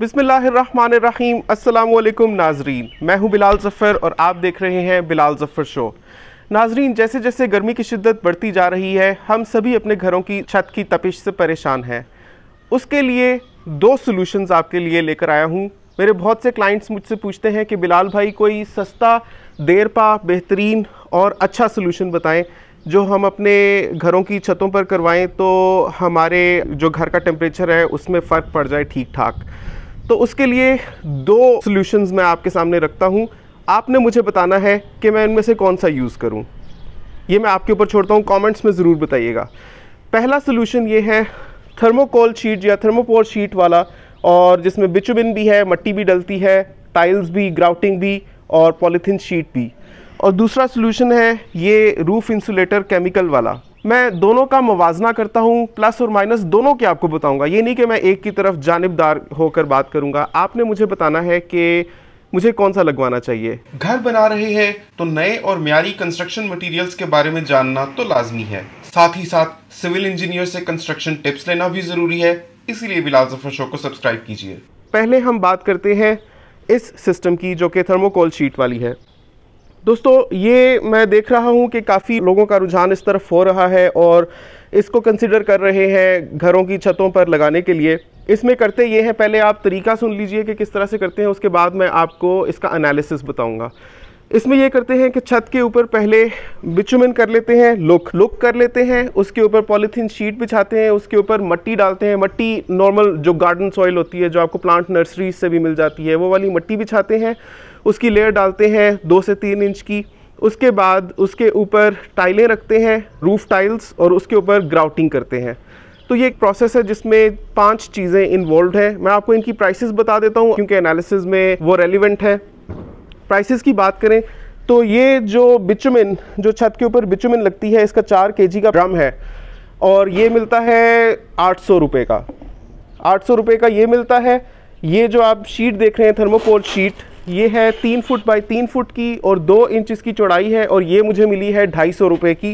बिसमीम अल्लाम नाजरीन मैं हूं बिलाल ज़फ़र और आप देख रहे हैं बिलाल ज़फ़र शो नाजरीन जैसे जैसे गर्मी की शिद्दत बढ़ती जा रही है हम सभी अपने घरों की छत की तपिश से परेशान हैं उसके लिए दो सॉल्यूशंस आपके लिए लेकर आया हूं मेरे बहुत से क्लाइंट्स मुझसे पूछते हैं कि बिलाल भाई कोई सस्ता देर पा बेहतरीन और अच्छा सोल्यूशन बताएँ जो हम अपने घरों की छतों पर करवाएं तो हमारे जो घर का टेम्परेचर है उसमें फ़र्क पड़ जाए ठीक ठाक तो उसके लिए दो सॉल्यूशंस मैं आपके सामने रखता हूँ आपने मुझे बताना है कि मैं इनमें से कौन सा यूज़ करूँ ये मैं आपके ऊपर छोड़ता हूँ कमेंट्स में ज़रूर बताइएगा पहला सोल्यूशन ये है थर्मोकोल शीट या थर्मोपोर शीट वाला और जिसमें बिचुबिन भी है मट्टी भी डलती है टाइल्स भी ग्राउटिंग भी और पॉलीथीन शीट भी और दूसरा सोल्यूशन है ये रूफ़ इंसुलेटर केमिकल वाला मैं दोनों का मुवजना करता हूँ प्लस और माइनस दोनों के आपको बताऊँगा ये नहीं कि मैं एक की तरफ जानबदार होकर बात करूँगा आपने मुझे बताना है कि मुझे कौन सा लगवाना चाहिए घर बना रहे हैं तो नए और म्यारी कंस्ट्रक्शन मटेरियल्स के बारे में जानना तो लाजमी है साथ ही साथ सिविल इंजीनियर से कंस्ट्रक्शन टिप्स लेना भी ज़रूरी है इसीलिए बिलाल शो को सब्सक्राइब कीजिए पहले हम बात करते हैं इस सिस्टम की जो कि थर्मोकोल शीट वाली है दोस्तों ये मैं देख रहा हूँ कि काफ़ी लोगों का रुझान इस तरफ हो रहा है और इसको कंसिडर कर रहे हैं घरों की छतों पर लगाने के लिए इसमें करते ये हैं पहले आप तरीका सुन लीजिए कि किस तरह से करते हैं उसके बाद मैं आपको इसका एनालिसिस बताऊँगा इसमें ये करते हैं कि छत के ऊपर पहले बिचुमिन कर लेते हैं लुक लुक कर लेते हैं उसके ऊपर पॉलीथीन शीट बिछाते हैं उसके ऊपर मट्टी डालते हैं मट्टी नॉर्मल जो गार्डन सॉइल होती है जो आपको प्लांट नर्सरी से भी मिल जाती है वो वाली मट्टी बिछाते हैं उसकी लेयर डालते हैं दो से तीन इंच की उसके बाद उसके ऊपर टाइलें रखते हैं रूफ़ टाइल्स और उसके ऊपर ग्राउटिंग करते हैं तो ये एक प्रोसेस है जिसमें पांच चीज़ें इन्वॉल्व हैं मैं आपको इनकी प्राइसेस बता देता हूँ क्योंकि एनालिसिस में वो रेलिवेंट है प्राइसेस की बात करें तो ये जो बिचुमिन जो छत के ऊपर बिचुमिन लगती है इसका चार के का ड्रम है और ये मिलता है आठ सौ रुपये का आठ सौ रुपये का ये मिलता है ये जो आप शीट देख रहे हैं थर्मोकोल शीट ये है तीन फुट बाई तीन फुट की और दो इंच इसकी चौड़ाई है और ये मुझे मिली है ढाई सौ रुपये की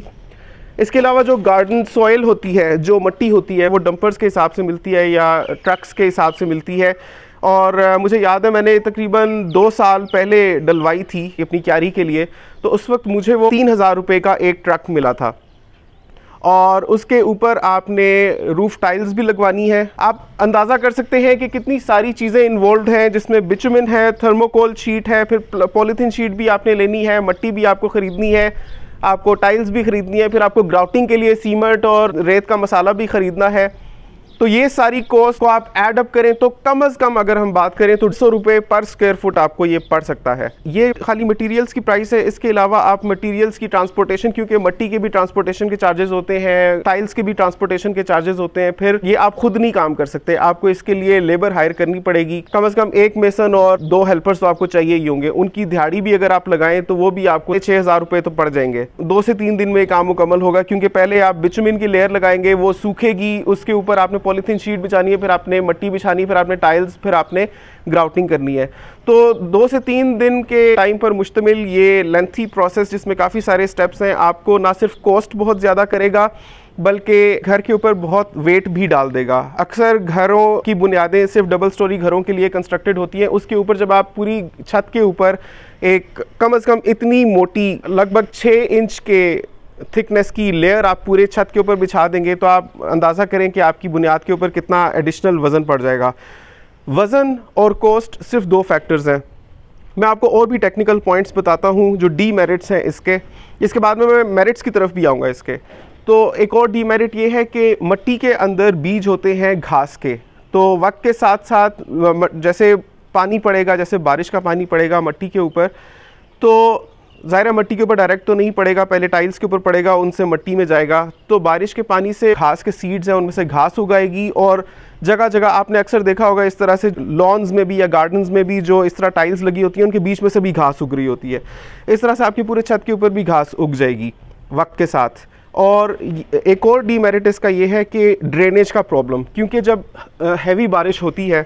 इसके अलावा जो गार्डन सॉयल होती है जो मिट्टी होती है वो डंपर्स के हिसाब से मिलती है या ट्रक्स के हिसाब से मिलती है और मुझे याद है मैंने तकरीबन दो साल पहले डलवाई थी अपनी क्यारी के लिए तो उस वक्त मुझे वो तीन हज़ार रुपये का एक ट्रक मिला था और उसके ऊपर आपने रूफ़ टाइल्स भी लगवानी है आप अंदाज़ा कर सकते हैं कि कितनी सारी चीज़ें इन्वॉल्व हैं जिसमें बिचमिन है थर्मोकोल शीट है फिर पॉलीथीन शीट भी आपने लेनी है मट्टी भी आपको ख़रीदनी है आपको टाइल्स भी ख़रीदनी है फिर आपको ग्राउटिंग के लिए सीमेंट और रेत का मसाला भी ख़रीदना है तो ये सारी कॉस्ट को आप एड अप करें तो कम अज कम अगर हम बात करें तो सौ रुपए पर स्क्वायर फुट आपको ये पड़ सकता है ये खाली मटेरियल्स की प्राइस है इसके अलावा आप मटेरियल्स की ट्रांसपोर्टेशन क्योंकि मट्टी के भी ट्रांसपोर्टेशन के चार्जेस होते हैं टाइल्स के भी ट्रांसपोर्टेशन के चार्जेस होते हैं फिर ये आप खुद नहीं काम कर सकते आपको इसके लिए लेबर हायर करनी पड़ेगी कम अज कम एक मेसन और दो हेल्पर्स तो आपको चाहिए ही होंगे उनकी दिहाड़ी भी अगर आप लगाएं तो वो भी आपको छह हज़ार रुपए तो पड़ जाएंगे दो से तीन दिन में काम मुकम्मल होगा क्योंकि पहले आप बिचमिन की लेयर लगाएंगे वो सूखेगी उसके ऊपर आपने पॉलीथीन शीट बिछानी है फिर आपने मट्टी बिछानी फिर आपने टाइल्स फिर आपने ग्राउटिंग करनी है तो दो से तीन दिन के टाइम पर मुश्तमिल ये लेंथी प्रोसेस जिसमें काफ़ी सारे स्टेप्स हैं आपको ना सिर्फ कॉस्ट बहुत ज़्यादा करेगा बल्कि घर के ऊपर बहुत वेट भी डाल देगा अक्सर घरों की बुनियादें सिर्फ डबल स्टोरी घरों के लिए कंस्ट्रक्टेड होती हैं उसके ऊपर जब आप पूरी छत के ऊपर एक कम से कम इतनी मोटी लगभग छः इंच के थिकनेस की लेयर आप पूरे छत के ऊपर बिछा देंगे तो आप अंदाज़ा करें कि आपकी बुनियाद के ऊपर कितना एडिशनल वज़न पड़ जाएगा वज़न और कॉस्ट सिर्फ दो फैक्टर्स हैं मैं आपको और भी टेक्निकल पॉइंट्स बताता हूँ जो डी मेरिट्स हैं इसके इसके बाद में मैं मेरिट्स की तरफ भी आऊँगा इसके तो एक और डी मेरिट ये है कि मट्टी के अंदर बीज होते हैं घास के तो वक्त के साथ साथ जैसे पानी पड़ेगा जैसे बारिश का पानी पड़ेगा मट्टी के ऊपर तो ज़ाहिर मट्टी के ऊपर डायरेक्ट तो नहीं पड़ेगा पहले टाइल्स के ऊपर पड़ेगा उनसे मट्टी में जाएगा तो बारिश के पानी से घास के सीड्स हैं उनमें से घास उगाएगी और जगह जगह आपने अक्सर देखा होगा इस तरह से लॉन्स में भी या गार्डन्स में भी जो इस तरह टाइल्स लगी होती हैं उनके बीच में से भी घास उग रही होती है इस तरह से आपकी पूरे छत के ऊपर भी घास उग जाएगी वक्त के साथ और एक और डीमेरिट इसका ये है कि ड्रेनेज का प्रॉब्लम क्योंकि जब हैवी बारिश होती है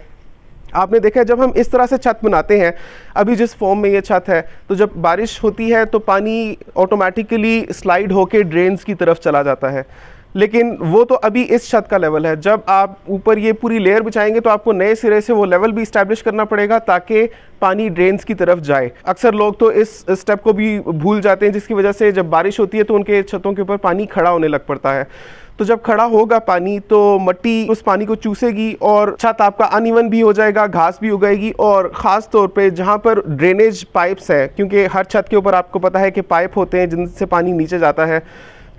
आपने देखा है जब हम इस तरह से छत बनाते हैं अभी जिस फॉर्म में ये छत है तो जब बारिश होती है तो पानी ऑटोमेटिकली स्लाइड होके ड्रेन्स की तरफ चला जाता है लेकिन वो तो अभी इस छत का लेवल है जब आप ऊपर ये पूरी लेयर बिछाएंगे तो आपको नए सिरे से वो लेवल भी इस्टेब्लिश करना पड़ेगा ताकि पानी ड्रेन्स की तरफ जाए अक्सर लोग तो इस स्टेप को भी भूल जाते हैं जिसकी वजह से जब बारिश होती है तो उनके छतों के ऊपर पानी खड़ा होने लग पड़ता है तो जब खड़ा होगा पानी तो मट्टी उस पानी को चूसेगी और छत आपका अनइवन भी हो जाएगा घास भी उगाएगी और ख़ास तौर पे जहाँ पर ड्रेनेज पाइप्स हैं क्योंकि हर छत के ऊपर आपको पता है कि पाइप होते हैं जिनसे पानी नीचे जाता है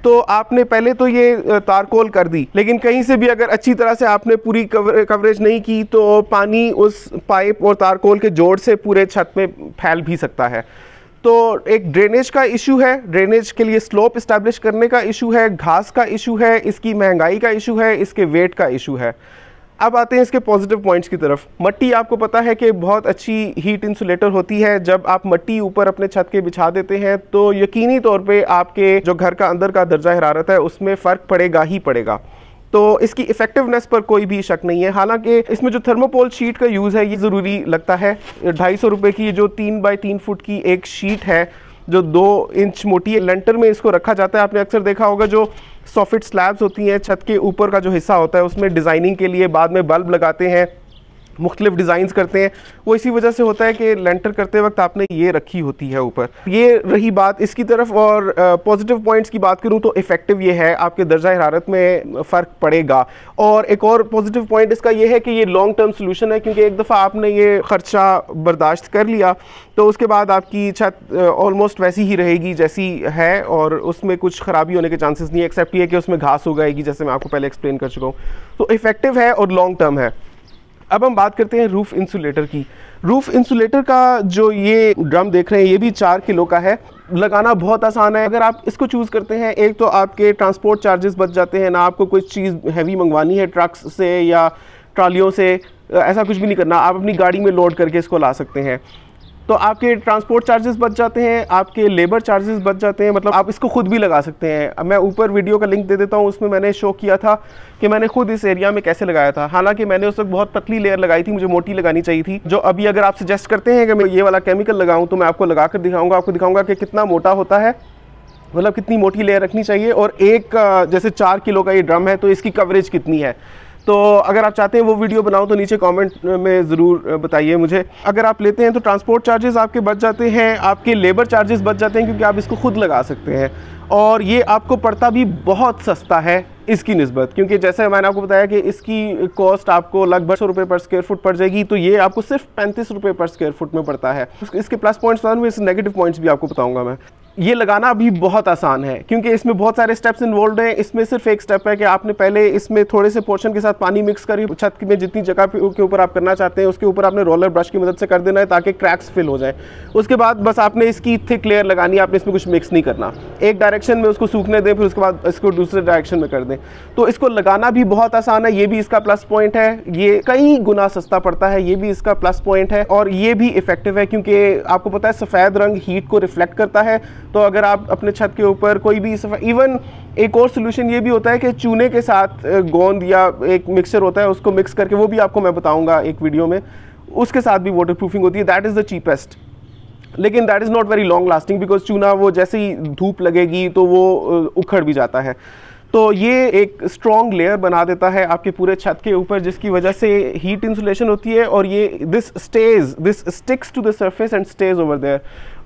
तो आपने पहले तो ये तारकोल कर दी लेकिन कहीं से भी अगर अच्छी तरह से आपने पूरी कवरेज नहीं की तो पानी उस पाइप और तारकोल के जोड़ से पूरे छत में फैल भी सकता है तो एक ड्रेनेज का इशू है ड्रेनेज के लिए स्लोप इस्टेब्लिश करने का इशू है घास का इशू है इसकी महंगाई का इशू है इसके वेट का इशू है अब आते हैं इसके पॉजिटिव पॉइंट्स की तरफ मट्टी आपको पता है कि बहुत अच्छी हीट इंसुलेटर होती है जब आप मट्टी ऊपर अपने छत के बिछा देते हैं तो यकीनी तौर पे आपके जो घर का अंदर का दर्जा हरारत है उसमें फ़र्क पड़ेगा ही पड़ेगा तो इसकी इफेक्टिवनेस पर कोई भी शक नहीं है हालांकि इसमें जो थर्मोपोल शीट का यूज़ है ये ज़रूरी लगता है ढाई सौ रुपये की जो तीन बाई तीन फुट की एक शीट है जो दो इंच मोटी है लेंटर में इसको रखा जाता है आपने अक्सर देखा होगा जो सॉफिट स्लैब्स होती हैं छत के ऊपर का जो हिस्सा होता है उसमें डिज़ाइनिंग के लिए बाद में बल्ब लगाते हैं मुख्तलिफ डिज़ाइंस करते हैं वो इसी वजह से होता है कि लेंटर करते वक्त आपने ये रखी होती है ऊपर ये रही बात इसकी तरफ और पॉजिटिव पॉइंट्स की बात करूँ तो इफ़ेक्टिव ये है आपके दर्जा हरारत में फ़र्क पड़ेगा और एक और पॉजिटिव पॉइंट इसका यह है कि ये लॉन्ग टर्म सोल्यूशन है क्योंकि एक दफ़ा आपने ये ख़र्चा बर्दाश्त कर लिया तो उसके बाद आपकी छत ऑलमोस्ट वैसी ही रहेगी जैसी है और उसमें कुछ ख़राबी होने के चांसेस नहीं है एक्सेप्ट ये कि उसमें घास हो जाएगी जैसे मैं आपको पहले एक्सप्लेन कर चुका हूँ तो इफ़ेक्टिव है और लॉन्ग टर्म है अब हम बात करते हैं रूफ़ इंसुलेटर की रूफ़ इंसुलेटर का जो ये ड्रम देख रहे हैं ये भी चार किलो का है लगाना बहुत आसान है अगर आप इसको चूज़ करते हैं एक तो आपके ट्रांसपोर्ट चार्जेस बच जाते हैं ना आपको कोई चीज़ हैवी मंगवानी है ट्रक्स से या ट्रालियों से ऐसा कुछ भी नहीं करना आप अपनी गाड़ी में लोड करके इसको ला सकते हैं तो आपके ट्रांसपोर्ट चार्जेस बच जाते हैं आपके लेबर चार्जेस बच जाते हैं मतलब आप इसको खुद भी लगा सकते हैं मैं ऊपर वीडियो का लिंक दे देता हूँ उसमें मैंने शो किया था कि मैंने खुद इस एरिया में कैसे लगाया था हालांकि मैंने उस वक्त बहुत पतली लेयर लगाई थी मुझे मोटी लगानी चाहिए थी जो अभी अगर आप सजेस्ट करते हैं कि मैं ये वाला केमिकल लगाऊँ तो मैं आपको लगा कर दिखाऊँगा आपको दिखाऊँगा कि कितना मोटा होता है मतलब कितनी मोटी लेयर रखनी चाहिए और एक जैसे चार किलो का ये ड्रम है तो इसकी कवरेज कितनी है तो अगर आप चाहते हैं वो वीडियो बनाओ तो नीचे कमेंट में ज़रूर बताइए मुझे अगर आप लेते हैं तो ट्रांसपोर्ट चार्जेस आपके बच जाते हैं आपके लेबर चार्जेस बच जाते हैं क्योंकि आप इसको खुद लगा सकते हैं और ये आपको पड़ता भी बहुत सस्ता है इसकी नस्बत क्योंकि जैसे मैंने आपको बताया कि इसकी कॉस्ट आपको लगभग सौ रुपये पर स्क्वायर फुट पड़ जाएगी तो ये आपको सिर्फ पैंतीस रुपये पर स्क्वायर फुट में पड़ता है इसके प्लस पॉइंट्स और इसके नेगेटिव पॉइंट्स भी आपको बताऊंगा मैं ये लगाना अभी बहुत आसान है क्योंकि इसमें बहुत सारे स्टेप्स इन्वॉल्व हैं इसमें सिर्फ एक स्टेप है कि आपने पहले इसमें थोड़े से पोर्शन के साथ पानी मिक्स करी छत में जितनी जगह के ऊपर आप करना चाहते हैं उसके ऊपर आपने रोलर ब्रश की मदद से कर देना है ताकि क्रैक्स फिल हो जाए उसके बाद बस आपने इसकी थिक लेयर लगानी आपने इसमें कुछ मिक्स नहीं करना एक डायरेक्शन में उसको सूखने दें फिर उसके बाद इसको दूसरे डायरेक्शन में कर दें तो इसको लगाना भी बहुत आसान है ये भी इसका प्लस पॉइंट है ये कई गुना सस्ता पड़ता है ये भी इसका प्लस पॉइंट है और ये भी इफेक्टिव है क्योंकि आपको पता है सफ़ेद रंग हीट को रिफ्लेक्ट करता है तो अगर आप अपने छत के ऊपर कोई भी इवन एक और सोल्यूशन ये भी होता है कि चूने के साथ गोंद या एक मिक्सर होता है उसको मिक्स करके वो भी आपको मैं बताऊँगा एक वीडियो में उसके साथ भी वाटर प्रूफिंग होती है दैट इज़ द चीपेस्ट लेकिन that is not very long lasting because चूना वो जैसे ही धूप लगेगी तो वो उखड़ भी जाता है तो ये एक स्ट्रॉन्ग लेयर बना देता है आपके पूरे छत के ऊपर जिसकी वजह से हीट इंसुलेशन होती है और ये this stage this sticks to the surface and stage over there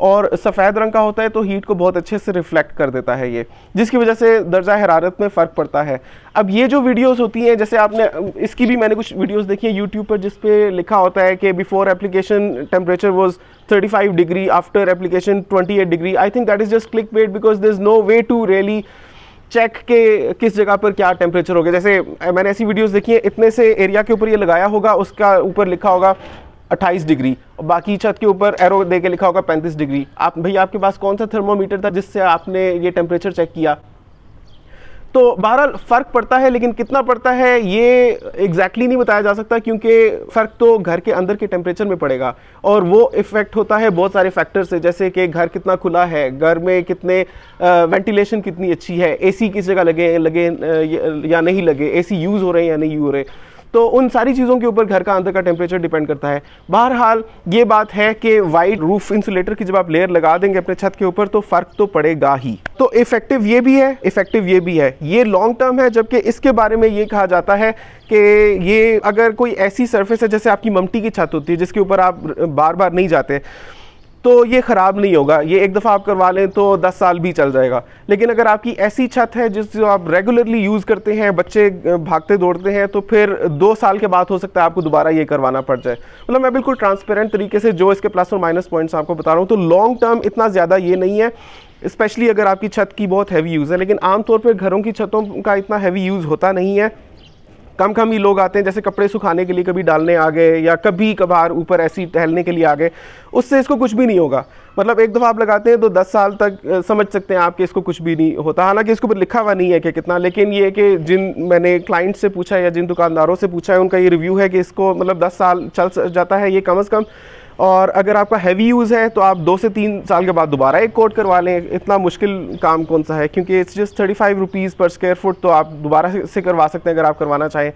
और सफ़ेद रंग का होता है तो हीट को बहुत अच्छे से रिफ्लेक्ट कर देता है ये जिसकी वजह से दर्जा हरारत में फ़र्क पड़ता है अब ये जो वीडियोस होती हैं जैसे आपने इसकी भी मैंने कुछ वीडियोस देखी है यूट्यूब पर जिस पे लिखा होता है कि before application temperature was 35 degree after application 28 degree I think that is just click paid because there is no way to really check के किस जगह पर क्या टेम्परेचर हो गया जैसे मैंने ऐसी वीडियोस देखी हैं इतने से एरिया के ऊपर ये लगाया होगा उसका ऊपर लिखा होगा 28 डिग्री और बाकी छत के ऊपर एरो दे के लिखा होगा 35 डिग्री आप भैया आपके पास कौन सा थर्मोमीटर था जिससे आपने ये टेम्परेचर चेक किया तो बहरहाल फ़र्क पड़ता है लेकिन कितना पड़ता है ये एग्जैक्टली exactly नहीं बताया जा सकता क्योंकि फ़र्क तो घर के अंदर के टेम्परेचर में पड़ेगा और वो इफ़ेक्ट होता है बहुत सारे फैक्टर से जैसे कि घर कितना खुला है घर में कितने वेंटिलेशन कितनी अच्छी है एसी किस जगह लगे लगे या नहीं लगे एसी यूज़ हो रहे हैं या नहीं हो रहे तो उन सारी चीज़ों के ऊपर घर का अंदर का टेम्परेचर डिपेंड करता है बहरहाल ये बात है कि वाइट रूफ इंसुलेटर की जब आप लेयर लगा देंगे अपने छत के ऊपर तो फ़र्क तो पड़ेगा ही तो इफेक्टिव ये भी है इफेक्टिव ये भी है ये लॉन्ग टर्म है जबकि इसके बारे में ये कहा जाता है कि ये अगर कोई ऐसी सरफेस है जैसे आपकी ममटी की छत होती है जिसके ऊपर आप बार बार नहीं जाते तो ये ख़राब नहीं होगा ये एक दफ़ा आप करवा लें तो 10 साल भी चल जाएगा लेकिन अगर आपकी ऐसी छत है जिस जो आप रेगुलरली यूज़ करते हैं बच्चे भागते दौड़ते हैं तो फिर दो साल के बाद हो सकता है आपको दोबारा ये करवाना पड़ जाए मतलब मैं बिल्कुल ट्रांसपेरेंट तरीके से जो इसके प्लस और माइनस पॉइंट्स आपको बता रहा हूँ तो लॉन्ग टर्म इतना ज़्यादा ये नहीं है स्पेशली अगर आपकी छत की बहुत हैवी यूज़ है लेकिन आमतौर पर घरों की छतों का इतना हैवी यूज़ होता नहीं है कम कम ही लोग आते हैं जैसे कपड़े सुखाने के लिए कभी डालने आ गए या कभी कभार ऊपर ऐसी टहलने के लिए आ गए उससे इसको कुछ भी नहीं होगा मतलब एक दफ़ा आप लगाते हैं तो 10 साल तक समझ सकते हैं आप कि इसको कुछ भी नहीं होता हालांकि इसके ऊपर लिखा हुआ नहीं है कि कितना लेकिन ये कि जिन मैंने क्लाइंट से पूछा या जिन दुकानदारों से पूछा है उनका ये रिव्यू है कि इसको मतलब दस साल चल जाता है ये कम अज़ कम और अगर आपका हैवी यूज़ है तो आप दो से तीन साल के बाद दोबारा एक कोट करवा लें इतना मुश्किल काम कौन सा है क्योंकि it's just thirty five rupees per square foot तो आप दोबारा से करवा सकते हैं अगर आप करवाना चाहें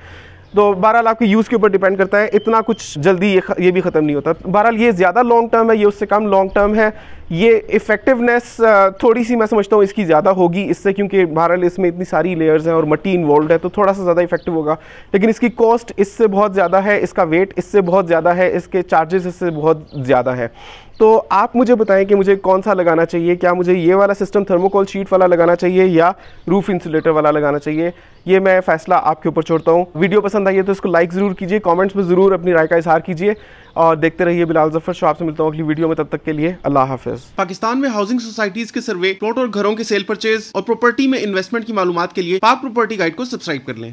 तो बहरहाल आपके यूज़ के ऊपर डिपेंड करता है इतना कुछ जल्दी ये ये भी ख़त्म नहीं होता बहरहाल ये ज़्यादा लॉन्ग टर्म है ये उससे कम लॉन्ग टर्म है ये इफ़ेक्टिवनेस थोड़ी सी मैं समझता हूँ इसकी ज़्यादा होगी इससे क्योंकि बहरहाल इसमें इतनी सारी लेयर्स हैं और मट्टी इन्वॉल्व है तो थोड़ा सा ज़्यादा इफेक्टिव होगा लेकिन इसकी कॉस्ट इससे बहुत ज़्यादा है इसका वेट इससे बहुत ज़्यादा है इसके चार्जेस इससे बहुत ज़्यादा है तो आप मुझे बताएं कि मुझे कौन सा लगाना चाहिए क्या मुझे ये वाला सिस्टम थर्मोकोल शीट वाला लगाना चाहिए या रूफ इंसुलेटर वाला लगाना चाहिए ये मैं फैसला आपके ऊपर छोड़ता हूँ वीडियो पसंद आई है तो इसको लाइक ज़रूर कीजिए कमेंट्स में ज़रूर अपनी राय का इजहार कीजिए और देखते रहिए बिलाल जफर शो आपसे मिलता हूँ अगली वीडियो में तब तक के लिए अल्लाह हाफिज पाकिस्तान में हाउसिंग सोसाइटीज के सर्वे प्लॉट और घरों के सेल परचेज और प्रॉपर्टी में इन्वेस्टमेंट की मालूम के लिए पाक प्रॉपर्टी गाइड को सब्सक्राइब कर लें